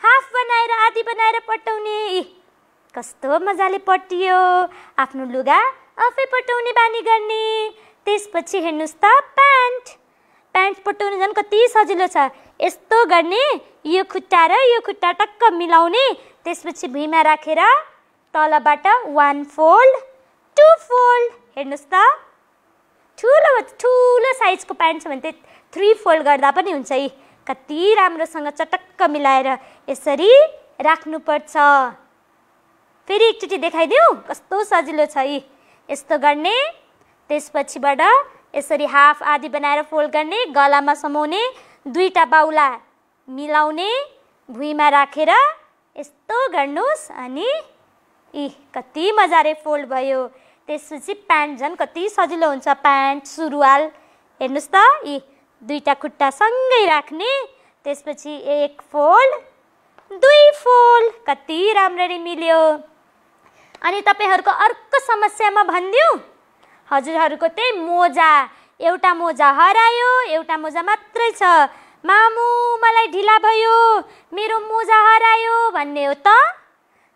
हाफ बनाएर आधी बनाएर पटाउने कस्तो मजाले पटियो आफ्नो लुगा आफै पटाउने बानी गर्ने त्यसपछि हेर्नुहोस् त प्यान्ट प्यान्ट पटाउनु झन् कति सजिलो छ यस्तो गर्ने यो खुट्टा र यो खुट्टा टक्क मिलाउने त्यसपछि भुइँमा राखेर तलबाट वान फोल्ड टु फोल्ड हेर्नुहोस् त ठुलो ठुलो साइजको प्यान्ट छ भने त्यही थ्री फोल्ड गर्दा पनि हुन्छ यी कति राम्रोसँग चटक्क मिलाएर रा। यसरी राख्नुपर्छ फेरि एकचोटि देखाइदिउँ कस्तो सजिलो छ यी यस्तो गर्ने त्यसपछिबाट यसरी हाफ आदि बनाएर फोल्ड गर्ने गलामा समाउने दुईवटा बाउला मिलाउने भुइँमा राखेर यस्तो गर्नुहोस् अनि इ कति मजाले फोल्ड भयो त्यसपछि प्यान्ट झन् कति सजिलो हुन्छ प्यान्ट सुरुवाल हेर्नुहोस् त यी दुईवटा खुट्टा सँगै राख्ने त्यसपछि एक फोल्ड दुई फोल्ड कति राम्ररी मिल्यो अनि तपाईँहरूको अर्को समस्यामा भनिदिउँ हजुरहरूको त्यही मोजा एउटा मोजा हरायो एउटा मोजा मात्रै छ मामु मलाई ढिला भयो मेरो मोजा हरायो भन्ने हो त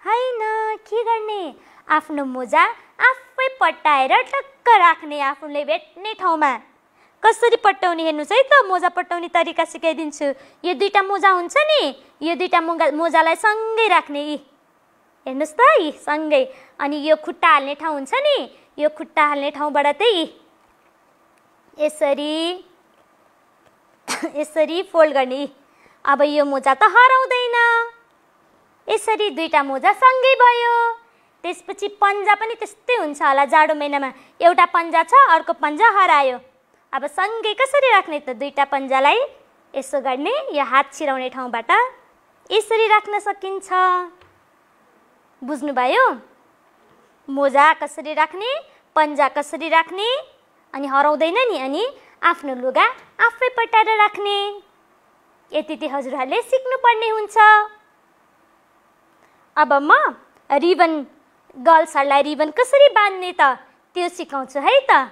होइन के गर्ने आफ्नो मोजा आफै पट्टाएर टक्क राख्ने आफूले भेट्ने ठाउँमा कसरी पट्टाउने हेर्नुहोस् है त मोजा पट्टाउने तरिका सिकाइदिन्छु यो दुईवटा मोजा हुन्छ नि यो दुईवटा मोगा मोजालाई सँगै राख्ने यी हेर्नुहोस् त यी सँगै अनि यो खुट्टा हाल्ने ठाउँ हुन्छ नि यो खुट्टा हाल्ने ठाउँबाट चाहिँ यसरी यसरी फोल्ड गर्ने अब यो मोजा त हराउँदैन यसरी दुईवटा मोजा सँगै भयो त्यसपछि पन्जा पनि त्यस्तै हुन्छ होला जाडो महिनामा एउटा पन्जा छ अर्को पन्जा हरायो अब सँगै कसरी राख्ने त दुईवटा पन्जालाई यसो गर्ने यो हात छिराउने ठाउँबाट यसरी राख्न सकिन्छ बुझ्नुभयो मोजा कसरी राख्ने पन्जा कसरी राख्ने अनि हराउँदैन नि अनि आफ्नो लुगा आफै पटाएर राख्ने यति त हजुरहरूले सिक्नुपर्ने हुन्छ अब म रिबन गर्ल्सहरूलाई रिबन कसरी बाँध्ने त त्यो सिकाउँछु है त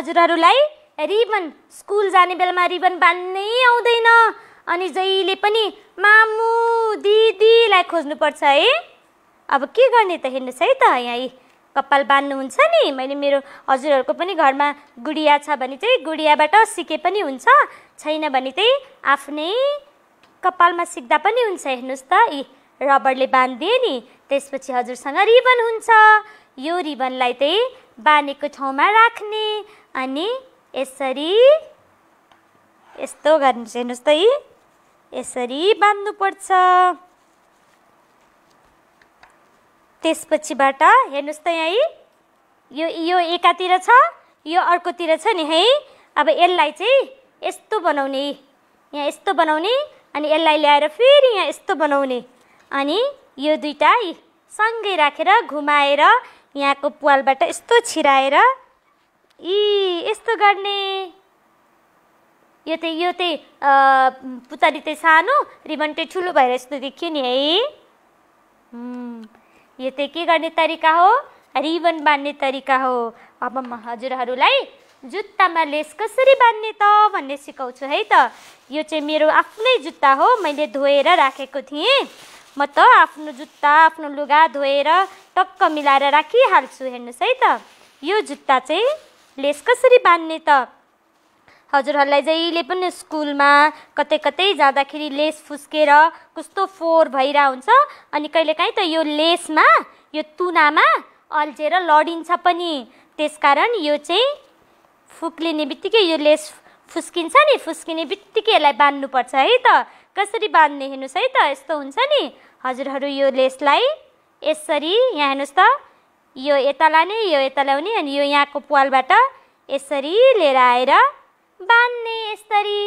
हजुरहरूलाई रिबन स्कुल जाने बेलामा रिबन बाँध्नै आउँदैन अनि जहिले पनि मामु दिदीलाई खोज्नुपर्छ है अब के गर्ने त हेर्नुहोस् है त यहाँ कपाल बाँध्नुहुन्छ नि मैले मेरो हजुरहरूको पनि घरमा गुडिया छ भने चाहिँ गुडियाबाट सिके पनि हुन्छ छैन भने चाहिँ आफ्नै कपालमा सिक्दा पनि हुन्छ हेर्नुहोस् त यी रबरले बाँधिदिए नि त्यसपछि हजुरसँग रिबन हुन्छ यो रिबनलाई चाहिँ बाँधेको ठाउँमा राख्ने अनि यसरी यस्तो गर्नु हेर्नुहोस् त यी यसरी बाँध्नुपर्छ त्यसपछिबाट हेर्नुहोस् त यहाँ यो यो एकातिर छ यो अर्कोतिर छ नि है अब यसलाई चाहिँ यस्तो बनाउने यहाँ यस्तो बनाउने अनि यसलाई ल्याएर फेरि यहाँ यस्तो बनाउने अनि यो दुइटा सँगै राखेर घुमाएर यहाँको पालबाट यस्तो छिराएर यी यस्तो गर्ने यो चाहिँ यो चाहिँ पुतली चाहिँ सानो रिबन चाहिँ ठुलो भएर यस्तो देखियो नि है यो चाहिँ के गर्ने तरिका हो रिबन बान्ने तरिका हो अब म हजुरहरूलाई जुत्तामा लेस कसरी बान्ने त भन्ने सिकाउँछु है त यो चाहिँ मेरो आफ्नै जुत्ता हो मैले धोएर राखेको थिएँ म त आफ्नो जुत्ता आफ्नो लुगा धोएर टक्क मिलाएर राखिहाल्छु हेर्नुहोस् है त यो जुत्ता चाहिँ लेस कसरी बाँध्ने त हजुरहरूलाई जहिले पनि स्कुलमा कतै कतै जाँदाखेरि लेस फुस्केर कस्तो फोहोर भइरह हुन्छ अनि कहिलेकाहीँ त यो लेसमा यो तुनामा अल्झेर लडिन्छ पनि त्यसकारण यो चाहिँ फुक्लिने बित्तिकै यो लेस फुस्किन्छ नि फुस्किने बित्तिकै यसलाई बाँध्नुपर्छ है त कसरी बाँध्ने हेर्नुहोस् है त यस्तो हुन्छ नि हजुरहरू यो लेसलाई यसरी यहाँ हेर्नुहोस् त यो यता लाने यो यता ल्याउने अनि यो यहाँको पालबाट यसरी लिएर आएर बाँध्ने यसरी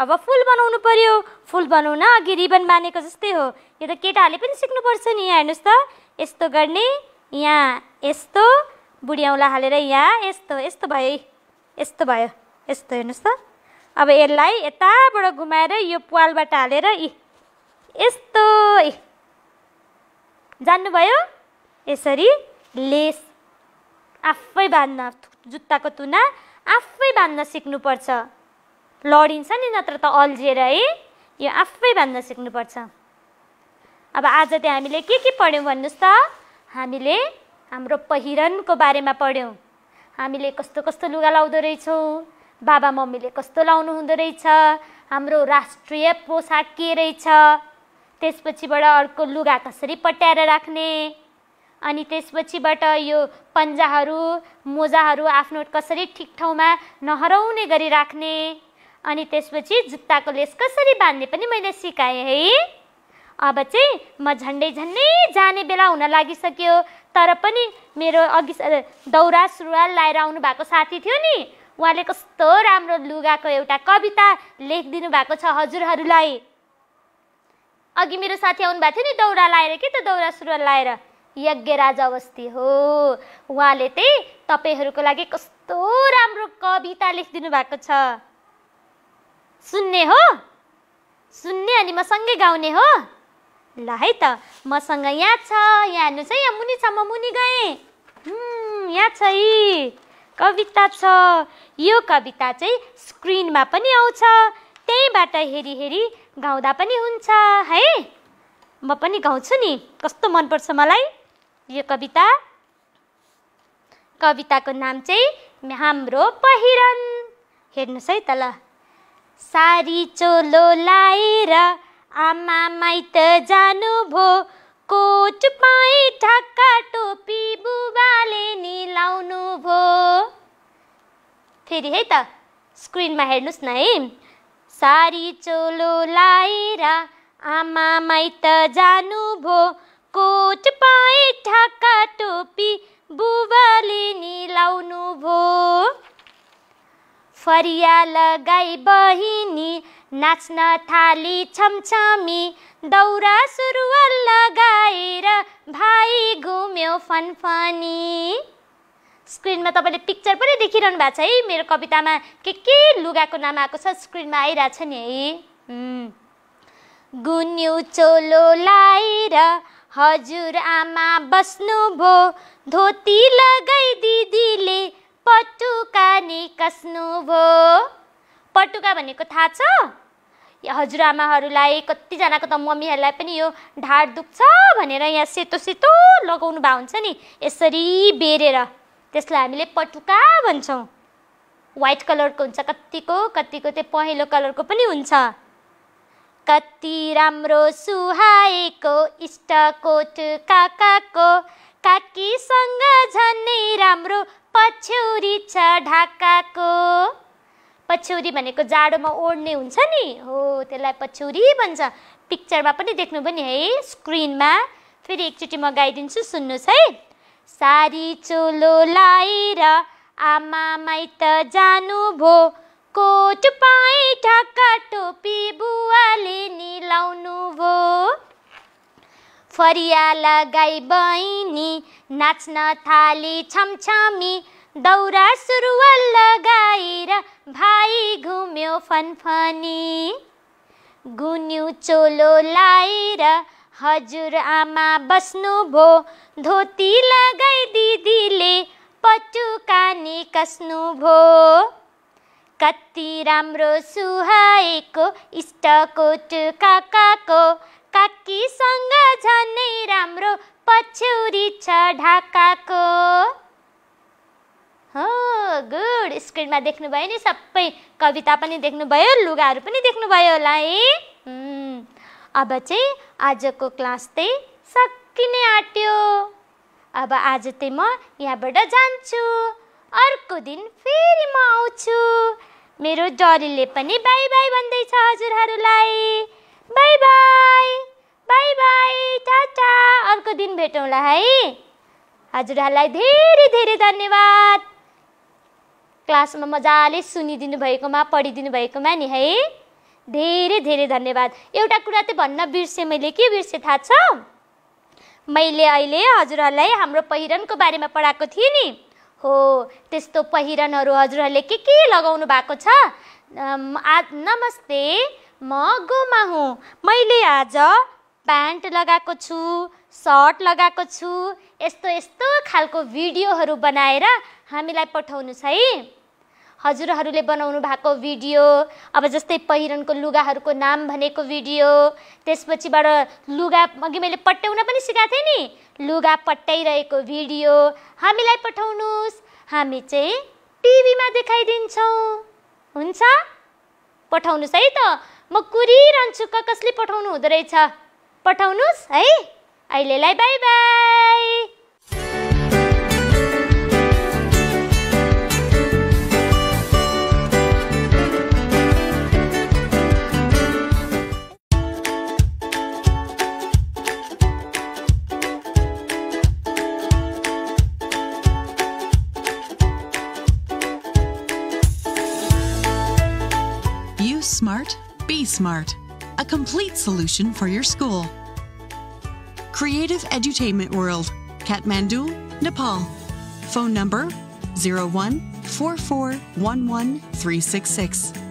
अब फुल बनाउनु पर्यो फुल बनाउन अघि रिबन बाँधेको जस्तै हो यो त केटाहरूले पनि सिक्नुपर्छ नि यहाँ हेर्नुहोस् त यस्तो गर्ने यहाँ यस्तो बुढियाउला हालेर यहाँ यस्तो यस्तो भयो यस्तो भयो यस्तो हेर्नुहोस् त अब यसलाई यताबाट घुमाएर यो पालबाट हालेर इ यस्तो जान्नुभयो यसरी लेस आफै बाँध्न जुत्ताको तुना आफै बाँध्न सिक्नुपर्छ लडिन्छ नि नत्र त अल्झिएर है यो आफै बाँध्न सिक्नुपर्छ अब आज चाहिँ हामीले के के पढ्यौँ भन्नुहोस् त हामीले हाम्रो पहिरनको बारेमा पढ्यौँ हामीले कस्तो कस्तो लुगा लाउँदो रहेछौँ बाबा मम्मीले कस्तो लाउनु हुँदो रहेछ हाम्रो राष्ट्रिय पोसाक के रहेछ त्यसपछिबाट अर्को लुगा कसरी पट्याएर राख्ने अनि त्यसपछिबाट यो पन्जाहरू मोजाहरू आफ्नो कसरी ठिक ठाउँमा नहराउने गरी राख्ने अनि त्यसपछि जुत्ताको लेस कसरी बाँध्ने पनि मैले सिकाएँ है अब चाहिँ म झन्डै झन्डै जाने बेला हुन लागिसक्यो तर पनि मेरो अघि दौरा सुरुवाल लाएर आउनु भएको साथी थियो नि उहाँले कस्तो राम्रो लुगाको एउटा कविता लेखिदिनु भएको छ हजुरहरूलाई अघि मेरो साथी आउनु भएको थियो नि दौरा लाएर के त दौरा सुरुवाल लाएर यज्ञराज अवस्थी हो उहाँले चाहिँ तपाईँहरूको लागि कस्तो राम्रो कविता लेखिदिनु भएको छ सुन्ने हो सुन्ने अनि मसँगै गाउने हो ल है त मसँग यहाँ छ यहाँ हेर्नुहोस् है यहाँ मुनि छ म मुनि गएँ यहाँ छ है कविता छ यो कविता चाहिँ स्क्रिनमा पनि आउँछ त्यहीँबाट हेरी हेरी गाउँदा पनि हुन्छ है म पनि गाउँछु नि कस्तो मनपर्छ मलाई यो कविता कविताको नाम चाहिँ हाम्रो पहिरन हेर्नुहोस् है त सारी चोलो लाएर आमा माइत जानुभयो कोच पाइ ठक्का टोपी बुबाले नि लाउनु भयो फेरि है त स्क्रिनमा हेर्नुहोस् न है सारी चोलो लाएर आमा माइत जानुभयो कोट पाए ठाका टोपी बुबाले लाउनु भो फरिया लगाई बहिनी नाच्न थाली छमछमी दौरा सुरुवाल लगाएर भाइ घुम्यो फनफनी स्क्रिनमा तपाईँले पिक्चर पनि देखिरहनु भएको छ है मेरो कवितामा के के लुगाको नाम आएको छ स्क्रिनमा आइरहेको छ नि है गुन्यु चोलो लाएर हजुर आमा बस्नु भो धोती लगाई दिदीले पटुका नि भो पटुका भनेको थाहा छ हजुरआमाहरूलाई कतिजनाको त मम्मीहरूलाई पनि यो ढाड दुख्छ भनेर यहाँ सेतो सेतो लगाउनु भएको हुन्छ नि यसरी बेरेर त्यसलाई हामीले पटुका भन्छौँ वाइट कलरको हुन्छ कत्तिको कत्तिको त्यो पहेँलो कलरको पनि हुन्छ कति राम्रो सुहाएको इष्टकोट काकाको काकीसँग झन्नै राम्रो पछ्यौरी छ ढाकाको पछ्यौरी भनेको जाडोमा ओढ्ने हुन्छ नि हो त्यसलाई पछ्यौरी भन्छ पिक्चरमा पनि देख्नु पनि है स्क्रिनमा फेरि एकचोटि म गाइदिन्छु सुन्नुहोस् है सारी चोलो लाएर आमा माइत जानुभयो कोट पाई ढाका टोपी बुवाले निलाउनु भो फरिया लगाई बहिनी नाच्न थाली छमछमी दौरा सुरुवाल लगाएर भाइ घुम्यो फनफनी गुन्यु चोलो लाएर हजुर आमा बस्नुभयो धोती लगाई दिदीले कस्नु भो कति राम्रो सुहाएको इष्टकोट काकाको काकीसँग झनै राम्रो पछ्यौरी छ ढाकाको हो गुड स्क्रिनमा देख्नुभयो नि सबै कविता पनि देख्नुभयो लुगाहरू पनि देख्नुभयो होला है अब चाहिँ आजको क्लास चाहिँ सकिने आँट्यो अब आज चाहिँ म यहाँबाट जान्छु अर्को दिन फेरि म आउँछु मेरो डरीले पनि बाई बाई भन्दैछ हजुरहरूलाई बाई बाई बाई बाई टाटा अर्को दिन भेटौँला है हजुरहरूलाई धेरै धेरै धन्यवाद क्लासमा मजाले सुनिदिनु भएकोमा पढिदिनु भएकोमा नि है धेरै धेरै धन्यवाद एउटा कुरा त भन्न बिर्सेँ मैले के बिर्सेँ थाहा छ मैले अहिले हजुरहरूलाई हाम्रो पहिरनको बारेमा पढाएको थिएँ नि हो त्यस्तो पहिरनहरू हजुरहरूले के के लगाउनु भएको छ आ नमस्ते म गोमा हुँ मैले आज प्यान्ट लगाएको छु सर्ट लगाएको छु यस्तो यस्तो खालको भिडियोहरू बनाएर हामीलाई पठाउनुहोस् है हजुरहरूले बनाउनु भएको भिडियो अब जस्तै पहिरनको लुगाहरूको नाम भनेको भिडियो त्यसपछिबाट लुगा अघि मैले पट्याउन पनि सिकाएको थिएँ नि लुगा पट्याइरहेको भिडियो हामीलाई पठाउनुहोस् हामी चाहिँ टिभीमा देखाइदिन्छौँ हुन्छ पठाउनुहोस् है त म कुरिरहन्छु क कसले पठाउनु हुँदो रहेछ पठाउनुहोस् है अहिलेलाई bye bye Be Smart, a complete solution for your school. Creative Edutainment World, Kathmandu, Nepal. Phone number 01 4411